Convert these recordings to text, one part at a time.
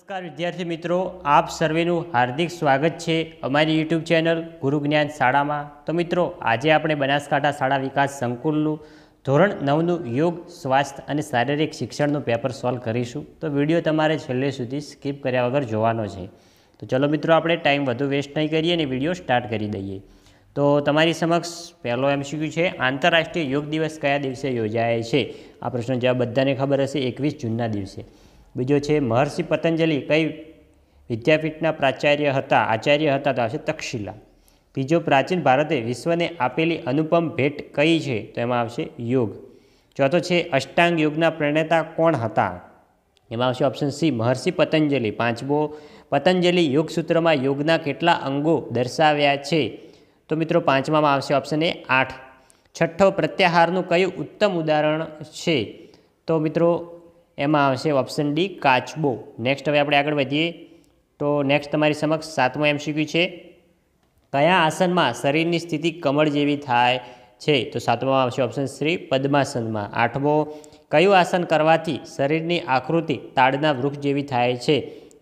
નમસ્કાર વિદ્યાર્થી મિત્રો આપ સર્વેનું હાર્દિક સ્વાગત છે અમારી યુટ્યુબ ચેનલ ગુરુ જ્ઞાન શાળામાં તો મિત્રો આજે આપણે બનાસકાંઠા શાળા વિકાસ સંકુલનું ધોરણ નવનું યોગ સ્વાસ્થ્ય અને શારીરિક શિક્ષણનું પેપર સોલ્વ કરીશું તો વિડીયો તમારે છેલ્લે સુધી સ્કીપ કર્યા વગર જોવાનો છે તો ચલો મિત્રો આપણે ટાઈમ વધુ વેસ્ટ નહીં કરીએ અને વિડીયો સ્ટાર્ટ કરી દઈએ તો તમારી સમક્ષ પહેલો એમસીક્યુ છે આંતરરાષ્ટ્રીય યોગ દિવસ કયા દિવસે યોજાય છે આ પ્રશ્ન જવાબ બધાને ખબર હશે એકવીસ જૂનના દિવસે બીજો છે મહર્ષિ પતંજલિ કઈ વિદ્યાપીઠના પ્રાચાર્ય હતા આચાર્ય હતા તો આવશે તક્ષશિલા બીજો પ્રાચીન ભારતે વિશ્વને આપેલી અનુપમ ભેટ કઈ છે તો એમાં આવશે યોગ ચોથો છે અષ્ટાંગ યોગના પ્રણેતા કોણ હતા એમાં આવશે ઓપ્શન સી મહર્ષિ પતંજલિ પાંચમો પતંજલિ યોગસૂત્રમાં યોગના કેટલા અંગો દર્શાવ્યા છે તો મિત્રો પાંચમામાં આવશે ઓપ્શન એ આઠ છઠ્ઠો પ્રત્યાહારનું કયું ઉત્તમ ઉદાહરણ છે તો મિત્રો એમાં આવશે ઓપ્શન ડી કાચબો નેક્સ્ટ હવે આપણે આગળ વધીએ તો નેક્સ્ટ તમારી સમક્ષ સાતમો શીખ્યું છે કયા આસનમાં શરીરની સ્થિતિ કમળ જેવી થાય છે તો સાતમો આવશે ઓપ્શન શ્રી પદ્માસનમાં આઠમો કયું આસન કરવાથી શરીરની આકૃતિ તાડના વૃક્ષ જેવી થાય છે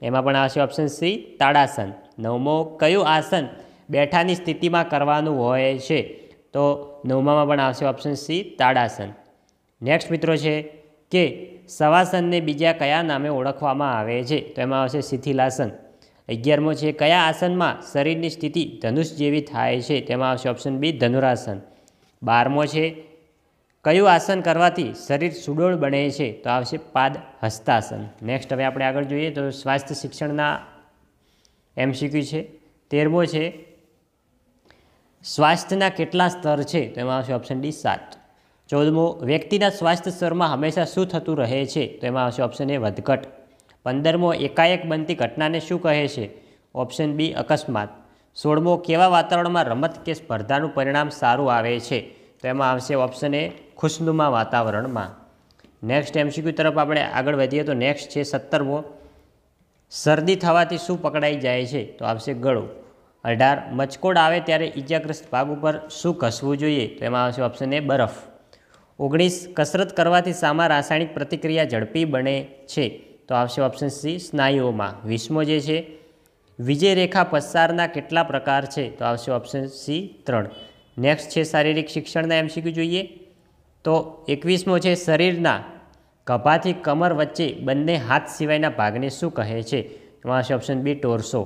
એમાં પણ આવશે ઓપ્શન સી તાડાસન નવમો કયું આસન બેઠાની સ્થિતિમાં કરવાનું હોય છે તો નવમામાં પણ આવશે ઓપ્શન સી તાડાસન નેક્સ્ટ મિત્રો છે કે શવાસનને બીજા કયા નામે ઓળખવામાં આવે છે તો એમાં આવશે શિથિલાસન અગિયારમો છે કયા આસનમાં શરીરની સ્થિતિ ધનુષ જેવી થાય છે તેમાં આવશે ઓપ્શન બી ધનુરાસન બારમો છે કયું આસન કરવાથી શરીર સુડોળ બને છે તો આવશે પાદ હસ્તાસન નેક્સ્ટ હવે આપણે આગળ જોઈએ તો સ્વાસ્થ્ય શિક્ષણના એમસીક્યુ છે તેરમો છે સ્વાસ્થ્યના કેટલા સ્તર છે તેમાં આવશે ઓપ્શન ડી સાત ચૌદમો વ્યક્તિના સ્વાસ્થ્ય સ્તરમાં હંમેશા શું થતું રહે છે તો એમાં આવશે ઓપ્શન એ વધઘટ પંદરમો એકાએક બનતી ઘટનાને શું કહે છે ઓપ્શન બી અકસ્માત સોળમો કેવા વાતાવરણમાં રમત કે સ્પર્ધાનું પરિણામ સારું આવે છે તો એમાં આવશે ઓપ્શન એ ખુશનુમા વાતાવરણમાં નેક્સ્ટ એમસીક્યુ તરફ આપણે આગળ વધીએ તો નેક્સ્ટ છે સત્તરમો શરદી થવાથી શું પકડાઈ જાય છે તો આવશે ગળો અઢાર મચકોડ આવે ત્યારે ઇજાગ્રસ્ત ભાગ ઉપર શું ઘસવું જોઈએ તો એમાં આવશે ઓપ્શન એ બરફ ઓગણીસ કસરત કરવાથી સામા રાસાયણિક પ્રતિક્રિયા ઝડપી બને છે તો આવશે ઓપ્શન સી સ્નાયુઓમાં વીસમો જે છે વિજય રેખા પસારના કેટલા પ્રકાર છે તો આવશે ઓપ્શન સી ત્રણ નેક્સ્ટ છે શારીરિક શિક્ષણના એમ એમસીક્યુ જોઈએ તો એકવીસમો છે શરીરના ગભાથી કમર વચ્ચે બંને હાથ સિવાયના ભાગને શું કહે છે એમાં આવશે ઓપ્શન બી ટોરસો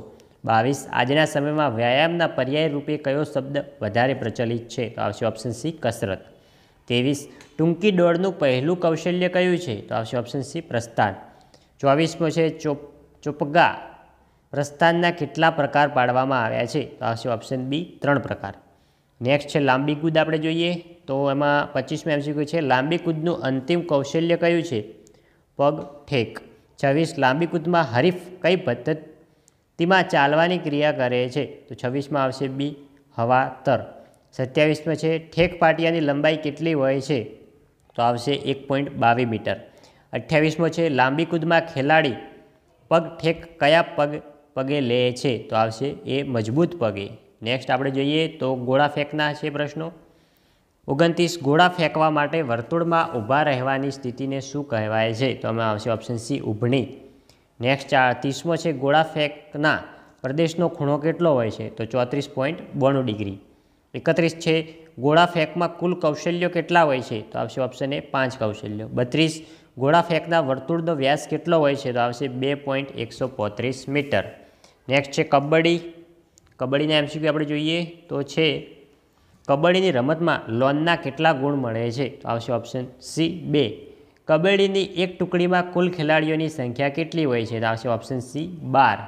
બાવીસ આજના સમયમાં વ્યાયામના પર્યાય રૂપે કયો શબ્દ વધારે પ્રચલિત છે તો આવશે ઓપ્શન સી કસરત તેવીસ ટૂંકી દોડનું પહેલું કૌશલ્ય કયું છે તો આવશે ઓપ્શન સી પ્રસ્થાન ચોવીસમો છે ચોપ ચોપગા પ્રસ્થાનના કેટલા પ્રકાર પાડવામાં આવ્યા છે તો આવશે ઓપ્શન બી ત્રણ પ્રકાર નેક્સ્ટ છે લાંબી કૂદ આપણે જોઈએ તો એમાં પચીસમાં એમસીક્યુ છે લાંબી કૂદનું અંતિમ કૌશલ્ય કયું છે પગ ઠેક છવ્વીસ લાંબી કૂદમાં હરીફ કઈ પદ્ધતિમાં ચાલવાની ક્રિયા કરે છે તો છવ્વીસમાં આવશે બી હવા તર સત્યાવીસમાં છે ઠેક પાટિયાની લંબાઈ કેટલી હોય છે તો આવશે એક પોઈન્ટ બાવીસ મીટર અઠ્યાવીસમો છે લાંબી કૂદમાં ખેલાડી પગ ઠેક કયા પગ પગે લે છે તો આવશે એ મજબૂત પગે નેક્સ્ટ આપણે જોઈએ તો ગોળા ફેંકના છે પ્રશ્નો ઓગણત્રીસ ગોળા ફેંકવા માટે વર્તુળમાં ઊભા રહેવાની સ્થિતિને શું કહેવાય છે તો આમાં આવશે ઓપ્શન સી ઊભણી નેક્સ્ટ ત્રીસમો છે ગોળા ફેંકના પ્રદેશનો ખૂણો કેટલો હોય છે તો ચોત્રીસ પોઈન્ટ બોણું ડિગ્રી એકત્રીસ છે ગોળા ફેંકમાં કુલ કૌશલ્યો કેટલા હોય છે તો આવશે ઓપ્શન એ પાંચ કૌશલ્યો બત્રીસ ગોળા ફેંકના વર્તુળનો વ્યાસ કેટલો હોય છે તો આવશે બે પોઈન્ટ એકસો પોત્રીસ મીટર નેક્સ્ટ છે કબડ્ડી કબડ્ડીના એમસીક્યુ આપણે જોઈએ તો છે કબડ્ડીની રમતમાં લોનના કેટલા ગુણ મળે છે તો આવશે ઓપ્શન સી બે કબડ્ડીની એક ટુકડીમાં કુલ ખેલાડીઓની સંખ્યા કેટલી હોય છે તો આવશે ઓપ્શન સી બાર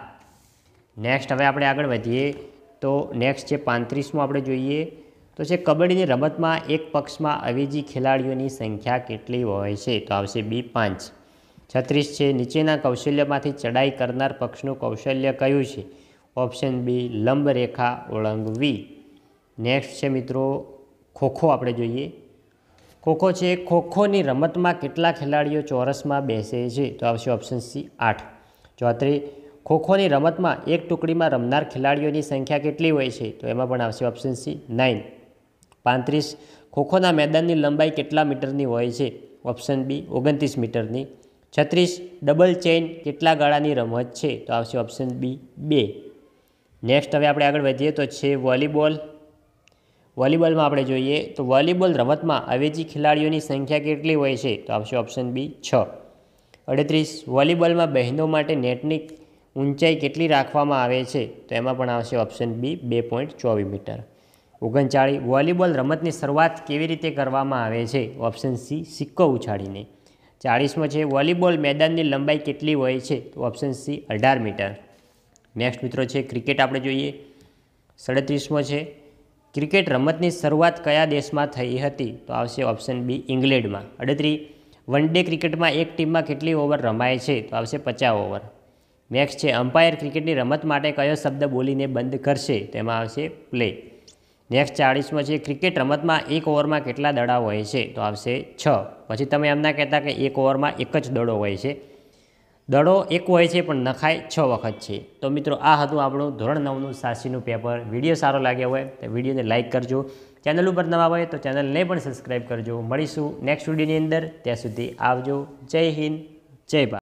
નેક્સ્ટ હવે આપણે આગળ વધીએ તો નેક્સ્ટ છે પાંત્રીસમું આપણે જોઈએ તો છે કબડ્ડીની રમતમાં એક પક્ષમાં અવેજી ખેલાડીઓની સંખ્યા કેટલી હોય છે તો આવશે બી પાંચ છત્રીસ છે નીચેના કૌશલ્યમાંથી ચડાઈ કરનાર પક્ષનું કૌશલ્ય કયું છે ઓપ્શન બી લંબરેખા ઓળંગવી નેક્સ્ટ છે મિત્રો ખોખો આપણે જોઈએ ખોખો છે ખોખોની રમતમાં કેટલા ખેલાડીઓ ચોરસમાં બેસે છે તો આવશે ઓપ્શન સી આઠ ચોત્રીસ ખોખોની રમતમાં એક ટુકડીમાં રમનાર ખેલાડીઓની સંખ્યા કેટલી હોય છે તો એમાં પણ આવશે ઓપ્શન સી નાઇન પાંત્રીસ ખોખોના મેદાનની લંબાઈ કેટલા મીટરની હોય છે ઓપ્શન બી ઓગણત્રીસ મીટરની છત્રીસ ડબલ ચેઇન કેટલા ગાળાની રમત છે તો આવશે ઓપ્શન બી બે નેક્સ્ટ હવે આપણે આગળ વધીએ તો છે વોલીબોલ વોલીબોલમાં આપણે જોઈએ તો વોલીબોલ રમતમાં અવેજી ખેલાડીઓની સંખ્યા કેટલી હોય છે તો આવશે ઓપ્શન બી છ અડત્રીસ વોલીબોલમાં બહેનો માટે નેટની ઊંચાઈ કેટલી રાખવામાં આવે છે તો એમાં પણ આવશે ઓપ્શન બી બે પોઈન્ટ ચોવીસ મીટર ઓગણચાળી વોલીબોલ રમતની શરૂઆત કેવી રીતે કરવામાં આવે છે ઓપ્શન સી સિક્કો ઉછાળીને ચાળીસમાં છે વોલીબોલ મેદાનની લંબાઈ કેટલી હોય છે તો ઓપ્શન સી અઢાર મીટર નેક્સ્ટ મિત્રો છે ક્રિકેટ આપણે જોઈએ સડત્રીસમો છે ક્રિકેટ રમતની શરૂઆત કયા દેશમાં થઈ હતી તો આવશે ઓપ્શન બી ઇંગ્લેન્ડમાં અડત્રીસ વન ડે ક્રિકેટમાં એક ટીમમાં કેટલી ઓવર રમાય છે તો આવશે પચાસ ઓવર નેક્સ્ટ છે અમ્પાયર ક્રિકેટની રમત માટે કયો શબ્દ બોલીને બંધ કરશે તેમાં આવશે પ્લે નેક્સ્ટ ચાળીસમાં છે ક્રિકેટ રમતમાં એક ઓવરમાં કેટલા દડા હોય છે તો આવશે છ પછી તમે એમના કહેતા કે એક ઓવરમાં એક જ દડો હોય છે દડો એક હોય છે પણ નખાય છ વખત છે તો મિત્રો આ હતું આપણું ધોરણ નવનું સાસીનું પેપર વિડીયો સારો લાગ્યો હોય તો વિડીયોને લાઇક કરજો ચેનલ ઉપર નવા હોય તો ચેનલને પણ સબસ્ક્રાઈબ કરજો મળીશું નેક્સ્ટ વિડીયોની અંદર ત્યાં સુધી આવજો જય હિન્દ જય ભારત